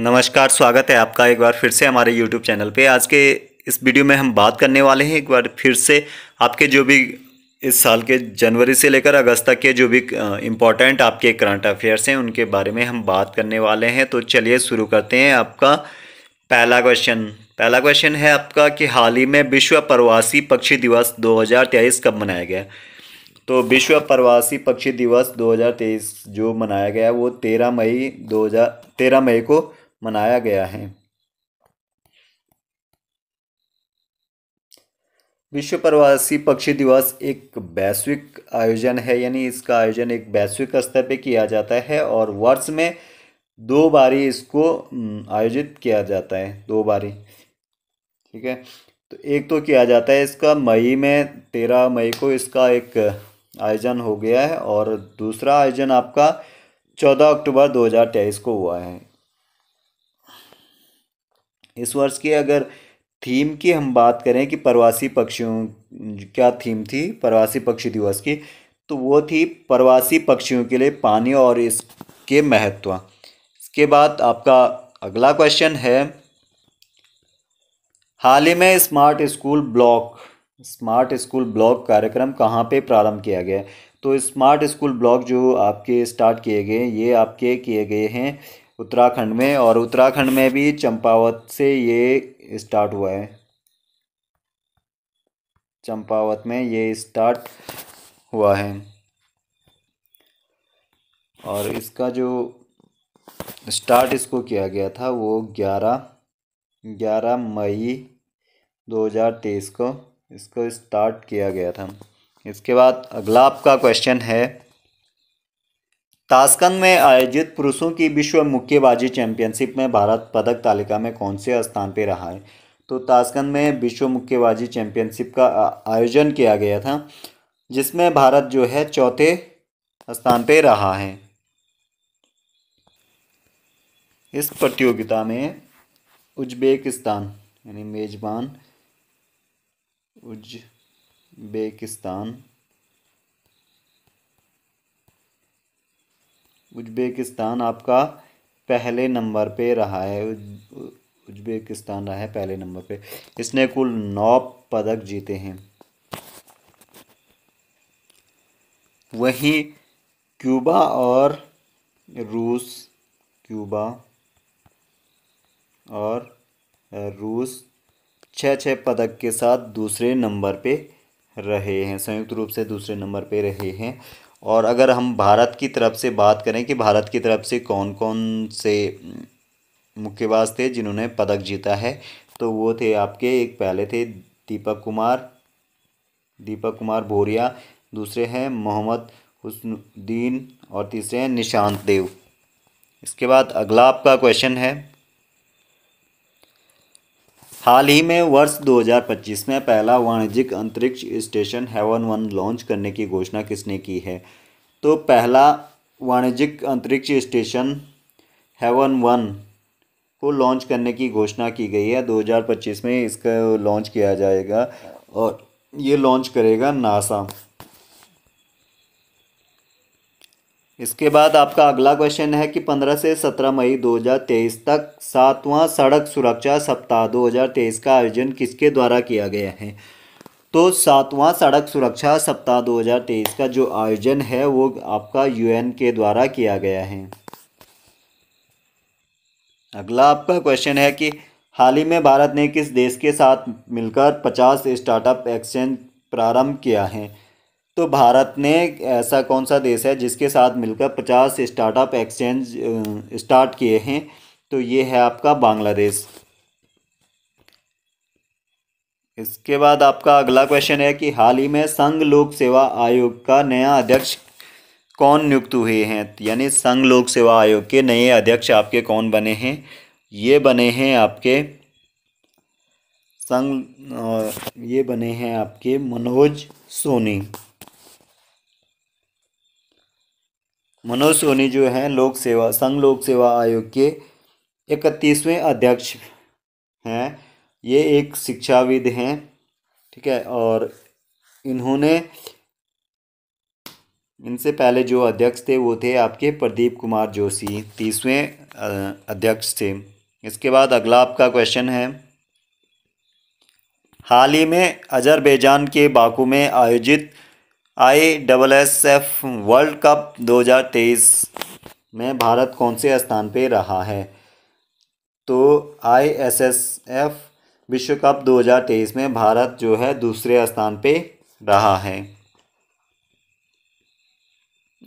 नमस्कार स्वागत है आपका एक बार फिर से हमारे यूट्यूब चैनल पे आज के इस वीडियो में हम बात करने वाले हैं एक बार फिर से आपके जो भी इस साल के जनवरी से लेकर अगस्त तक के जो भी इम्पोर्टेंट आपके करंट अफेयर्स हैं उनके बारे में हम बात करने वाले हैं तो चलिए शुरू करते हैं आपका पहला क्वेश्चन पहला क्वेश्चन है आपका कि हाल ही में विश्व प्रवासी पक्षी दिवस दो कब मनाया गया तो विश्व प्रवासी पक्षी दिवस 2023 जो मनाया गया वो 13 मई 2013 मई को मनाया गया है विश्व प्रवासी पक्षी दिवस एक वैश्विक आयोजन है यानी इसका आयोजन एक वैश्विक स्तर पे किया जाता है और वर्ष में दो बारी इसको आयोजित किया जाता है दो बारी ठीक है तो एक तो किया जाता है इसका मई में तेरह मई को इसका एक आयोजन हो गया है और दूसरा आयोजन आपका चौदह अक्टूबर दो हज़ार तेईस को हुआ है इस वर्ष की अगर थीम की हम बात करें कि प्रवासी पक्षियों क्या थीम थी प्रवासी पक्षी दिवस की तो वो थी प्रवासी पक्षियों के लिए पानी और इसके महत्व इसके बाद आपका अगला क्वेश्चन है हाल ही में smart school block smart school block कार्यक्रम कहाँ पे प्रारंभ किया गया तो स्मार्ट स्कूल ब्लॉक जो आपके स्टार्ट किए गए ये आपके किए गए हैं उत्तराखंड में और उत्तराखंड में भी चंपावत से ये स्टार्ट हुआ है चंपावत में ये स्टार्ट हुआ है और इसका जो स्टार्ट इसको किया गया था वो ग्यारह ग्यारह मई 2023 को इसको स्टार्ट किया गया था इसके बाद अगला आपका क्वेश्चन है ताशकंद में आयोजित पुरुषों की विश्व मुक्केबाजी चैंपियनशिप में भारत पदक तालिका में कौन से स्थान पर रहा है तो ताशकंद में विश्व मुक्केबाजी चैंपियनशिप का आयोजन किया गया था जिसमें भारत जो है चौथे स्थान पर रहा है इस प्रतियोगिता में उज्बेकिस्तान यानी मेज़बान उज्बेकिस्तान उज्बेकिस्तान आपका पहले नंबर पे रहा है उज्बेकिस्तान रहा है पहले नंबर पे इसने कुल नौ पदक जीते हैं वहीं क्यूबा और रूस क्यूबा और रूस छः छः पदक के साथ दूसरे नंबर पे रहे हैं संयुक्त रूप से दूसरे नंबर पे रहे हैं और अगर हम भारत की तरफ से बात करें कि भारत की तरफ से कौन कौन से मुक्केबाज थे जिन्होंने पदक जीता है तो वो थे आपके एक पहले थे दीपक कुमार दीपक कुमार भोरिया दूसरे हैं मोहम्मद हुसनुद्दीन और तीसरे हैं निशांत देव इसके बाद अगला आपका क्वेश्चन है हाल ही में वर्ष 2025 में पहला वाणिज्यिक अंतरिक्ष स्टेशन हेवन वन लॉन्च करने की घोषणा किसने की है तो पहला वाणिज्यिक अंतरिक्ष स्टेशन हेवन वन को लॉन्च करने की घोषणा की गई है 2025 में इसका लॉन्च किया जाएगा और ये लॉन्च करेगा नासा इसके बाद आपका अगला क्वेश्चन है कि 15 से 17 मई 2023 तक सातवां सड़क सुरक्षा सप्ताह 2023 का आयोजन किसके द्वारा किया गया है तो सातवां सड़क सुरक्षा सप्ताह 2023 का जो आयोजन है वो आपका यूएन के द्वारा किया गया है अगला आपका क्वेश्चन है कि हाल ही में भारत ने किस देश के साथ मिलकर 50 स्टार्टअप एक्सचेंज प्रारंभ किया है तो भारत ने ऐसा कौन सा देश है जिसके साथ मिलकर पचास स्टार्टअप एक्सचेंज स्टार्ट किए हैं तो ये है आपका बांग्लादेश इसके बाद आपका अगला क्वेश्चन है कि हाल ही में संघ लोक सेवा आयोग का नया अध्यक्ष कौन नियुक्त हुए हैं यानी संघ लोक सेवा आयोग के नए अध्यक्ष आपके कौन बने हैं ये बने हैं आपके संघ ये बने हैं आपके मनोज सोनी मनोज सोनी जो हैं लोक सेवा संघ लोक सेवा आयोग के इकतीसवें अध्यक्ष हैं ये एक शिक्षाविद हैं ठीक है और इन्होंने इनसे पहले जो अध्यक्ष थे वो थे आपके प्रदीप कुमार जोशी तीसवें अध्यक्ष थे इसके बाद अगला आपका क्वेश्चन है हाल ही में अजरबैजान के बाकू में आयोजित I double S F world cup 2023 में भारत कौन से स्थान पे रहा है तो आई एस एस एफ विश्व कप 2023 में भारत जो है दूसरे स्थान पे रहा है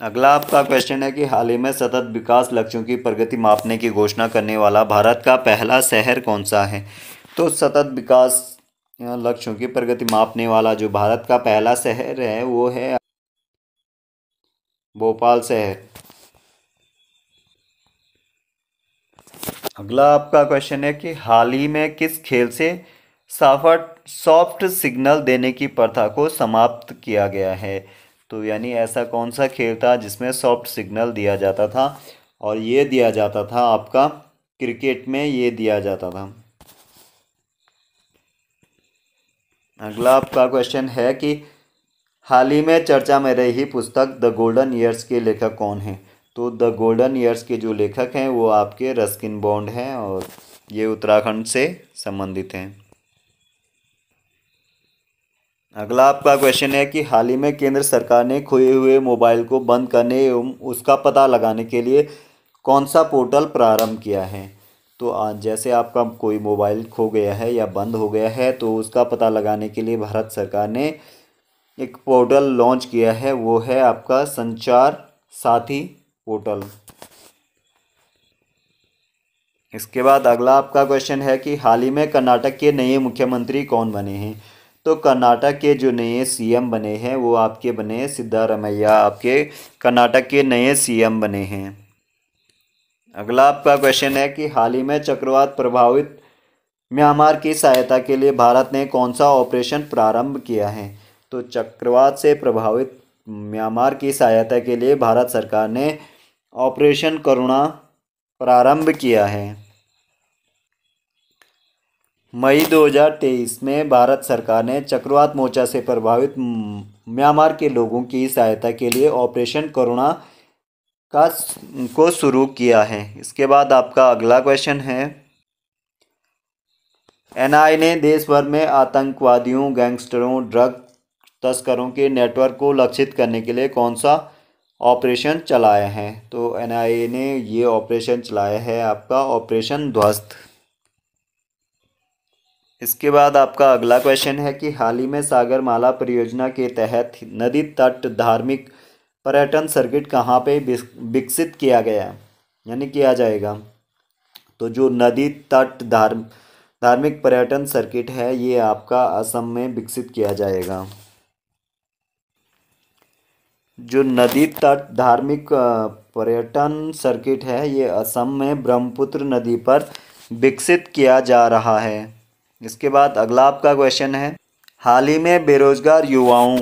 अगला आपका क्वेश्चन है कि हाल ही में सतत विकास लक्ष्यों की प्रगति मापने की घोषणा करने वाला भारत का पहला शहर कौन सा है तो सतत विकास लक्ष्यों की प्रगति मापने वाला जो भारत का पहला शहर है वो है भोपाल शहर अगला आपका क्वेश्चन है कि हाल ही में किस खेल से साफट सॉफ्ट सिग्नल देने की प्रथा को समाप्त किया गया है तो यानी ऐसा कौन सा खेल था जिसमें सॉफ्ट सिग्नल दिया जाता था और ये दिया जाता था आपका क्रिकेट में ये दिया जाता था अगला आपका क्वेश्चन है कि हाल ही में चर्चा में रही पुस्तक द गोल्डन ईयर्स के लेखक कौन हैं तो द गोल्डन ईयर्स के जो लेखक हैं वो आपके रस्किन बॉन्ड हैं और ये उत्तराखंड से संबंधित हैं अगला आपका क्वेश्चन है कि हाल ही में केंद्र सरकार ने खोए हुए मोबाइल को बंद करने एवं उसका पता लगाने के लिए कौन सा पोर्टल प्रारंभ किया है तो जैसे आपका कोई मोबाइल खो गया है या बंद हो गया है तो उसका पता लगाने के लिए भारत सरकार ने एक पोर्टल लॉन्च किया है वो है आपका संचार साथी पोर्टल इसके बाद अगला आपका क्वेश्चन है कि हाल ही में कर्नाटक के नए मुख्यमंत्री कौन बने हैं तो कर्नाटक के जो नए सीएम बने हैं वो आपके बने सिद्धारमैया आपके कर्नाटक के नए सीएम बने हैं अगला आपका क्वेश्चन है कि हाल ही में चक्रवात प्रभावित म्यांमार की सहायता के लिए भारत ने कौन सा ऑपरेशन प्रारंभ किया है तो चक्रवात से प्रभावित म्यांमार की सहायता के लिए भारत सरकार ने ऑपरेशन करुणा प्रारंभ किया है मई 2023 में भारत सरकार ने चक्रवात मोर्चा से प्रभावित म्यांमार के लोगों की सहायता के लिए ऑपरेशन करुणा का को शुरू किया है इसके बाद आपका अगला क्वेश्चन है एनआई ने देश भर में आतंकवादियों गैंगस्टरों ड्रग तस्करों के नेटवर्क को लक्षित करने के लिए कौन सा ऑपरेशन चलाया है तो ए ने ये ऑपरेशन चलाया है आपका ऑपरेशन ध्वस्त इसके बाद आपका अगला क्वेश्चन है कि हाल ही में सागरमाला परियोजना के तहत नदी तट धार्मिक पर्यटन सर्किट कहाँ पे विकसित किया गया यानी किया जाएगा तो जो नदी तट धार्म धार्मिक पर्यटन सर्किट है ये आपका असम में विकसित किया जाएगा जो नदी तट धार्मिक पर्यटन सर्किट है ये असम में ब्रह्मपुत्र नदी पर विकसित किया जा रहा है इसके बाद अगला आपका क्वेश्चन है हाल ही में बेरोजगार युवाओं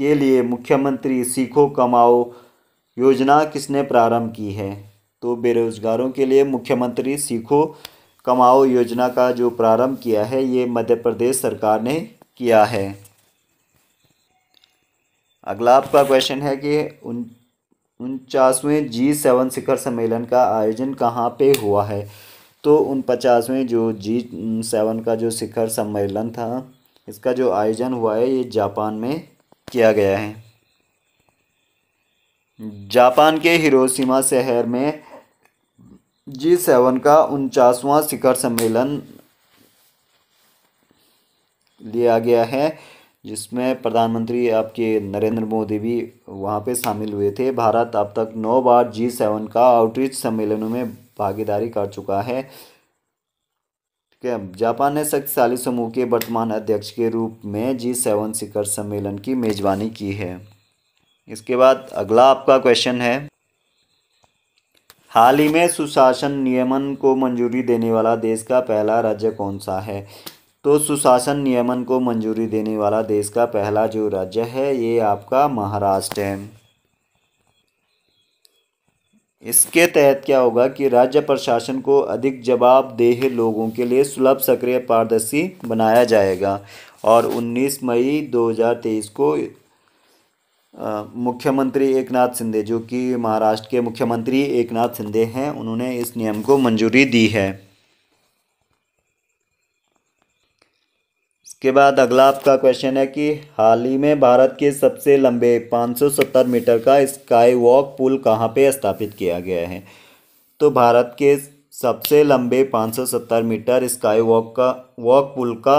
के लिए मुख्यमंत्री सीखो कमाओ योजना किसने प्रारंभ की है तो बेरोज़गारों के लिए मुख्यमंत्री सीखो कमाओ योजना का जो प्रारंभ किया है ये मध्य प्रदेश सरकार ने किया है अगला आपका क्वेश्चन है कि उन उनचासवें जी सेवन शिखर सम्मेलन का आयोजन कहाँ पे हुआ है तो उन पचासवें जो जी सेवन का जो शिखर सम्मेलन था इसका जो आयोजन हुआ है ये जापान में किया गया है जापान के हिरोशिमा शहर में जी सेवन का उनचासवां शिखर सम्मेलन लिया गया है जिसमें प्रधानमंत्री आपके नरेंद्र मोदी भी वहाँ पे शामिल हुए थे भारत अब तक नौ बार जी सेवन का आउटरीच सम्मेलनों में भागीदारी कर चुका है जापान ने शक्तिशाली समूह के वर्तमान अध्यक्ष के रूप में जी सेवन शिखर सम्मेलन की मेजबानी की है इसके बाद अगला आपका क्वेश्चन है हाल ही में सुशासन नियमन को मंजूरी देने वाला देश का पहला राज्य कौन सा है तो सुशासन नियमन को मंजूरी देने वाला देश का पहला जो राज्य है ये आपका महाराष्ट्र है इसके तहत क्या होगा कि राज्य प्रशासन को अधिक जवाबदेह लोगों के लिए सुलभ सक्रिय पारदर्शी बनाया जाएगा और 19 मई 2023 को मुख्यमंत्री एक नाथ शिंदे जो कि महाराष्ट्र के मुख्यमंत्री एक नाथ शिंदे हैं उन्होंने इस नियम को मंजूरी दी है उसके बाद अगला आपका क्वेश्चन है कि हाल ही में भारत के सबसे लंबे 570 मीटर का स्काई वॉक पुल कहाँ पे स्थापित किया गया है तो भारत के सबसे लंबे 570 मीटर स्काई वॉक का वॉक पुल का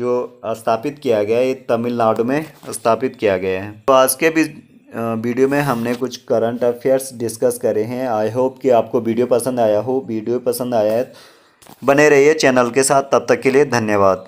जो स्थापित किया गया है ये तमिलनाडु में स्थापित किया गया है तो आज के भी वीडियो में हमने कुछ करंट अफेयर्स डिस्कस करे हैं आई होप कि आपको वीडियो पसंद आया हो वीडियो पसंद आया है बने रहिए चैनल के साथ तब तक के लिए धन्यवाद